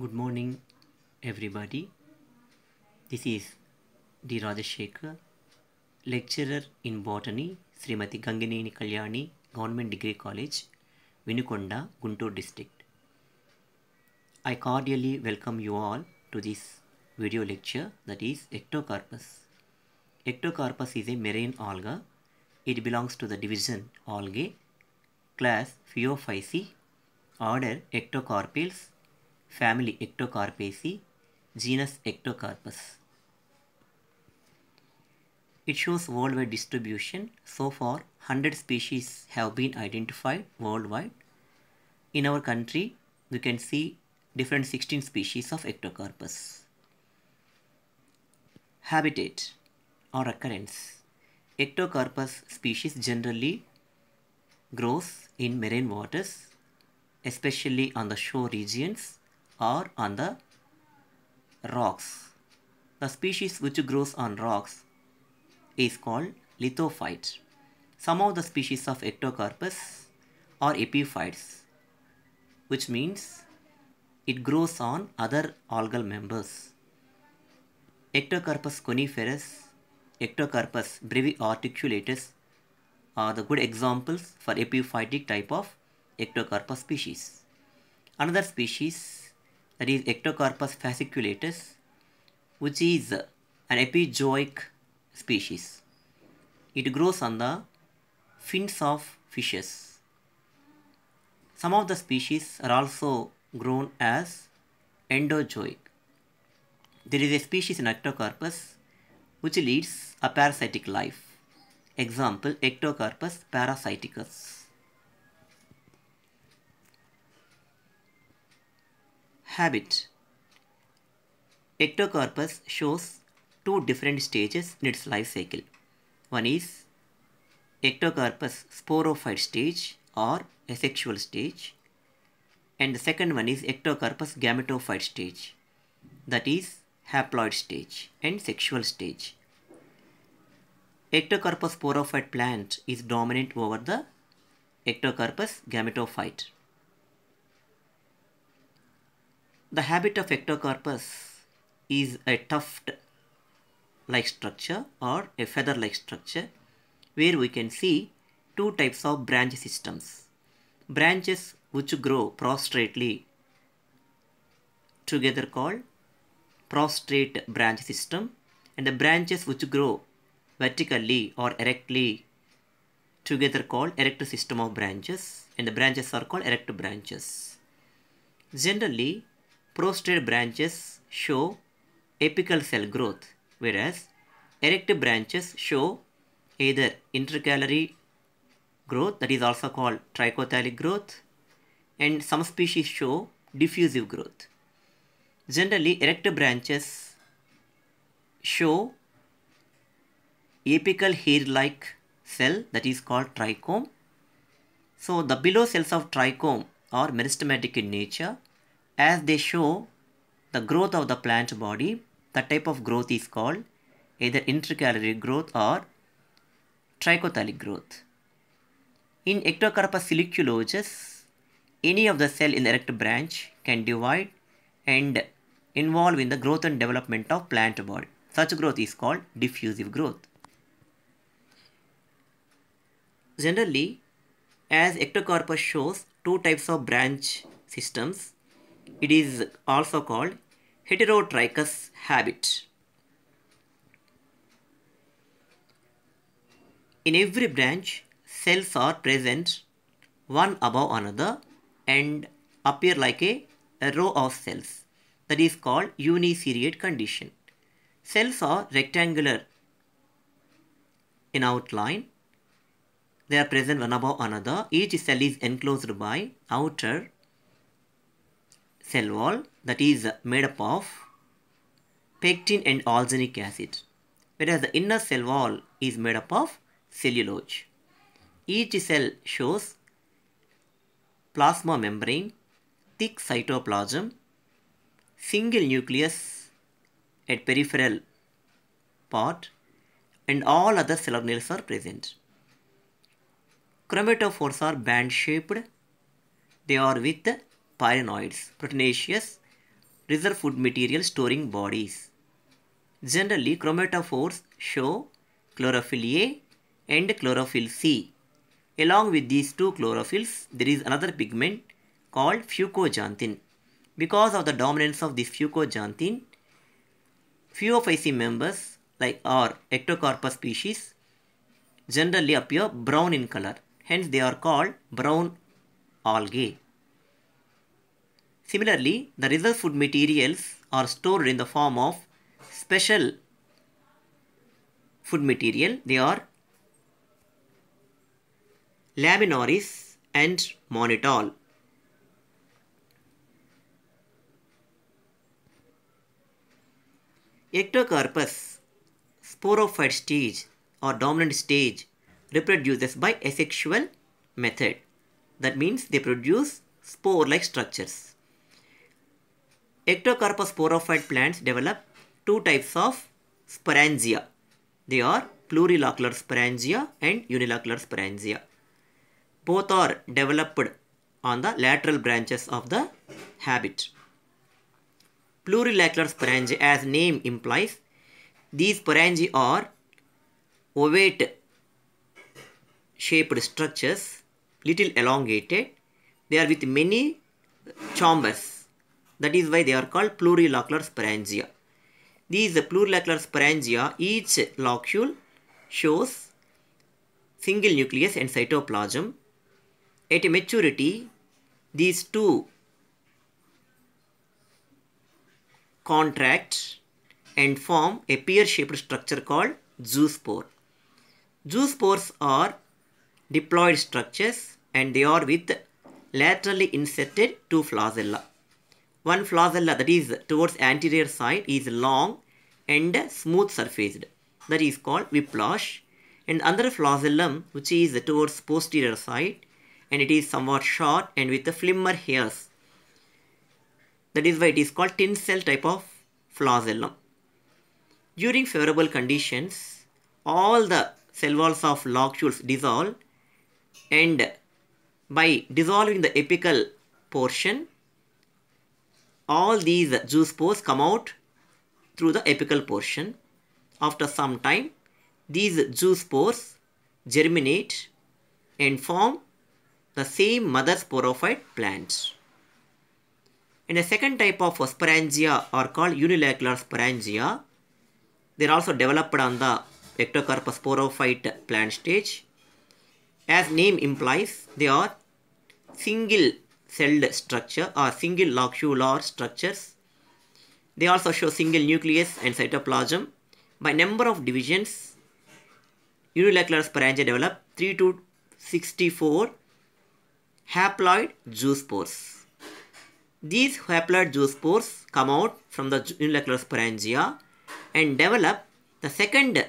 Good morning, everybody. This is D. Radhashekhar, lecturer in botany, Srimati Ganganeni Kalyani, Government Degree College, Vinukonda, Guntur district. I cordially welcome you all to this video lecture that is Ectocarpus. Ectocarpus is a marine alga. It belongs to the division algae, class Pheophysi, order Ectocarpales, Family Ectocarpaceae, genus Ectocarpus. It shows worldwide distribution. So far, 100 species have been identified worldwide. In our country, we can see different 16 species of Ectocarpus. Habitat or occurrence. Ectocarpus species generally grows in marine waters, especially on the shore regions or on the rocks. The species which grows on rocks is called lithophyte. Some of the species of Ectocarpus are epiphytes, which means it grows on other algal members. Ectocarpus coniferus, Ectocarpus brevi articulatus are the good examples for epiphytic type of Ectocarpus species. Another species that is Ectocarpus fasciculatus, which is an epizoic species. It grows on the fins of fishes. Some of the species are also grown as endozoic. There is a species in Ectocarpus which leads a parasitic life. Example Ectocarpus parasiticus. habit. Ectocarpus shows two different stages in its life cycle. One is ectocarpus sporophyte stage or asexual stage and the second one is ectocarpus gametophyte stage that is haploid stage and sexual stage. Ectocarpus sporophyte plant is dominant over the ectocarpus gametophyte. The habit of ectocarpus is a tuft-like structure or a feather-like structure where we can see two types of branch systems. Branches which grow prostrately together called prostrate branch system and the branches which grow vertically or erectly together called erect system of branches and the branches are called erect branches. Generally, Prostrate branches show apical cell growth whereas erect branches show either intercalary growth that is also called trichothalic growth and some species show diffusive growth. Generally erect branches show apical hair-like cell that is called trichome. So the below cells of trichome are meristematic in nature as they show the growth of the plant body, the type of growth is called either intercalary growth or trichothalic growth. In ectocarpus siliculosus, any of the cell in the erect branch can divide and involve in the growth and development of plant body. Such growth is called diffusive growth. Generally, as Ectocarpus shows two types of branch systems, it is also called heterotrichous habit. In every branch, cells are present one above another and appear like a, a row of cells. That is called uniseriate condition. Cells are rectangular in outline. They are present one above another. Each cell is enclosed by outer cell wall that is made up of pectin and alginic acid whereas the inner cell wall is made up of cellulose. Each cell shows plasma membrane, thick cytoplasm, single nucleus at peripheral part and all other organelles are present. Chromatophores are band shaped. They are with pyrenoids, proteinaceous, reserve food material storing bodies. Generally, chromatophores show chlorophyll A and chlorophyll C. Along with these two chlorophylls, there is another pigment called fucoxanthin. Because of the dominance of this fucoxanthin, few of IC members like our ectocarpus species generally appear brown in color. Hence, they are called brown algae. Similarly, the reserve food materials are stored in the form of special food material. They are laminaris and monitol. Ectocarpus sporophyte stage or dominant stage reproduces by asexual method. That means they produce spore-like structures. Ectocarpus sporophyte plants develop two types of sporangia. They are plurilocular sporangia and unilocular sporangia. Both are developed on the lateral branches of the habit. Plurilocular sporangia as name implies, these sporangia are ovate shaped structures, little elongated. They are with many chambers that is why they are called plurilocular sporangia. These plurilocular sporangia, each locule shows single nucleus and cytoplasm. At maturity, these two contract and form a pear-shaped structure called zoospore. Zoospores are diploid structures and they are with laterally inserted two flagella. One flagella that is towards anterior side is long and smooth surfaced. That is called whiplash. And another flagellum which is towards posterior side and it is somewhat short and with the flimmer hairs. That is why it is called tinsel type of flagellum. During favorable conditions, all the cell walls of locules dissolve and by dissolving the apical portion, all these juice pores come out through the apical portion. After some time, these juice pores germinate and form the same mother sporophyte plant. And a second type of sporangia are called unilacular sporangia. They are also developed on the Ectocarpus sporophyte plant stage. As name implies, they are single celled structure or single locular structures. They also show single nucleus and cytoplasm. By number of divisions, unilocular sporangia develop 3 to 64 haploid zoospores. These haploid zoospores come out from the unilocular sporangia and develop the second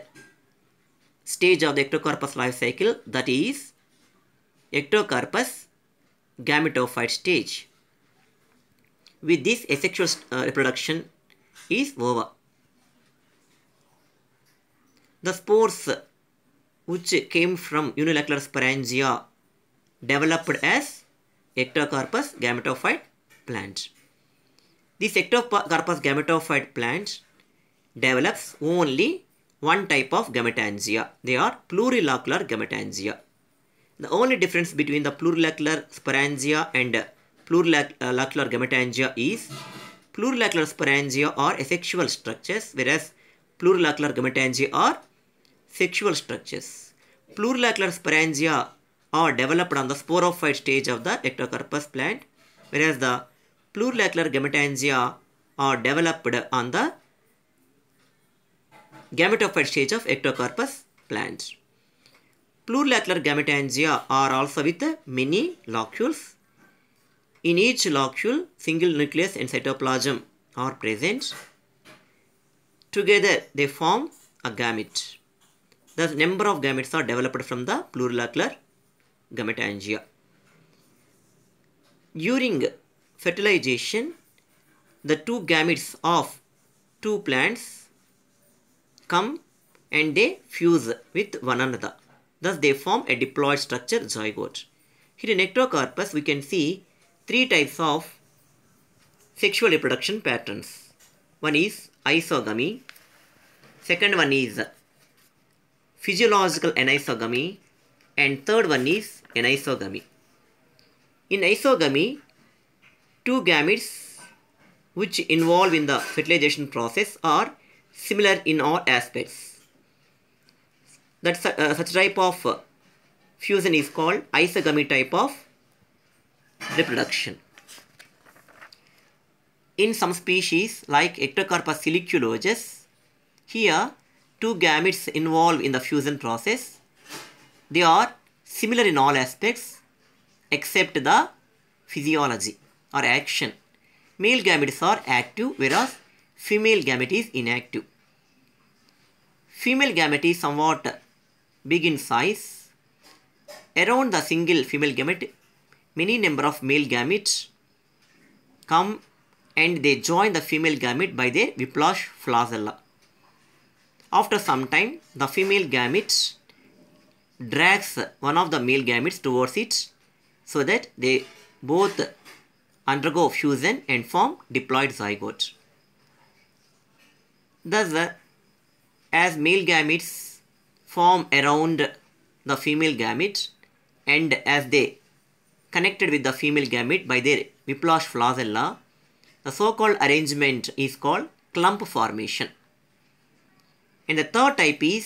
stage of the ectocarpus life cycle that is ectocarpus gametophyte stage. With this, asexual uh, reproduction is over. The spores which came from unilateral sporangia developed as Ectocarpus gametophyte plant. This Ectocarpus gametophyte plant develops only one type of gametangia. They are plurilocular gametangia. The only difference between the plurilacular sporangia and plurilacular gametangia is plurilacular sporangia are asexual structures whereas plurilacular gametangia are sexual structures. Plurilacular sporangia are developed on the sporophyte stage of the ectocarpus plant whereas the plurilacular gametangia are developed on the gametophyte stage of ectocarpus plant. Plurilateral gametangia are also with many locules. In each locule, single nucleus and cytoplasm are present. Together, they form a gamete. Thus, number of gametes are developed from the plurilateral gametangia. During fertilization, the two gametes of two plants come and they fuse with one another. Thus they form a diploid structure zygote. Here in ectocarpus we can see three types of sexual reproduction patterns. One is isogamy, second one is physiological anisogamy and third one is anisogamy. In isogamy, two gametes which involve in the fertilization process are similar in all aspects that uh, such type of uh, fusion is called isogamy type of reproduction. In some species like Ectocarpus siliculoges, here two gametes involved in the fusion process. They are similar in all aspects except the physiology or action. Male gametes are active whereas female gamete is inactive. Female gamete is somewhat big in size. Around the single female gamete, many number of male gametes come and they join the female gamete by their whiplash flagella. After some time, the female gamete drags one of the male gametes towards it so that they both undergo fusion and form diploid zygote. Thus, as male gametes form around the female gamete and as they connected with the female gamete by their whiplash flagella, the so-called arrangement is called clump formation. And the third type is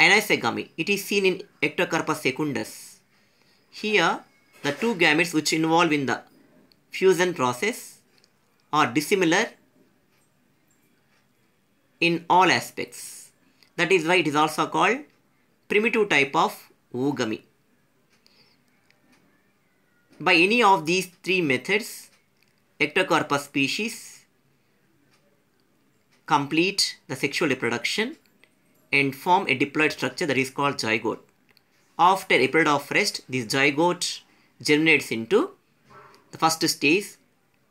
anisogamy. It is seen in Ectocarpus secundus. Here, the two gametes which involve in the fusion process are dissimilar in all aspects. That is why it is also called primitive type of oogamy. By any of these three methods, ectocarpus species complete the sexual reproduction and form a diploid structure that is called zygote. After a period of rest, this zygote germinates into the first stage,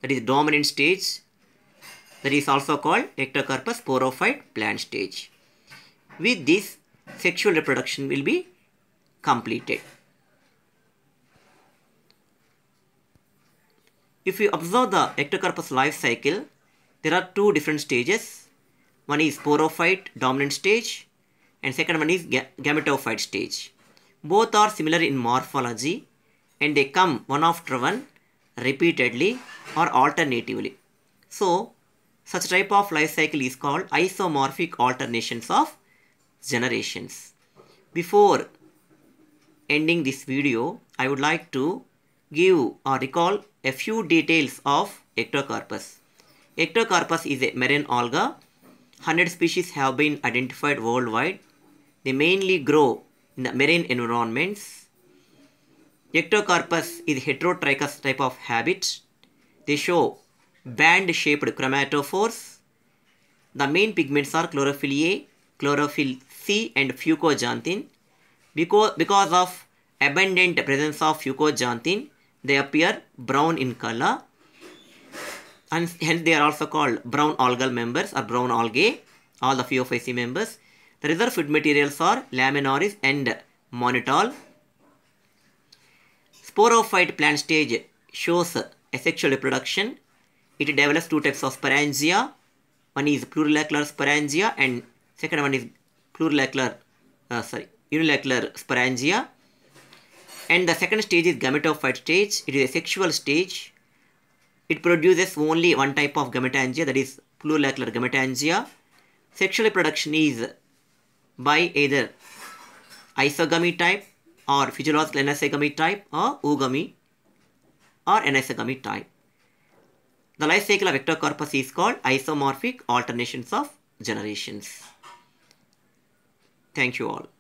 that is dominant stage, that is also called ectocarpus sporophyte plant stage. With this, sexual reproduction will be completed. If we observe the ectocarpus life cycle, there are two different stages. One is sporophyte dominant stage and second one is ga gametophyte stage. Both are similar in morphology and they come one after one repeatedly or alternatively. So, such type of life cycle is called isomorphic alternations of generations. Before ending this video, I would like to give or recall a few details of Ectocarpus. Ectocarpus is a marine alga. 100 species have been identified worldwide. They mainly grow in the marine environments. Ectocarpus is heterotrichous type of habit. They show band-shaped chromatophores. The main pigments are chlorophyll a, chlorophyll and fucoxanthin. Because, because of abundant presence of fucoxanthin, they appear brown in color and hence they are also called brown algal members or brown algae, all the Pheophysae members. The reserve food materials are laminaris and monitol. Sporophyte plant stage shows asexual reproduction. It develops two types of sporangia. One is plurilocular sporangia and second one is plurilacular, uh, sorry, unilacular sporangia. And the second stage is gametophyte stage. It is a sexual stage. It produces only one type of gametangia that is plurilacular gametangia. Sexual reproduction is by either isogamy type or physiological anisogamy type or oogamy or anisogamy type. The life cycle of corpus is called isomorphic alternations of generations. Thank you all.